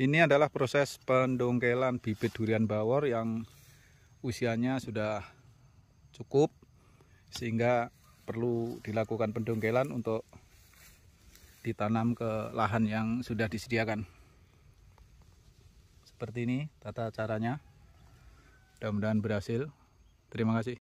Ini adalah proses pendongkelan bibit durian bawor yang usianya sudah cukup sehingga perlu dilakukan pendongkelan untuk ditanam ke lahan yang sudah disediakan. Seperti ini tata caranya. Mudah-mudahan berhasil. Terima kasih.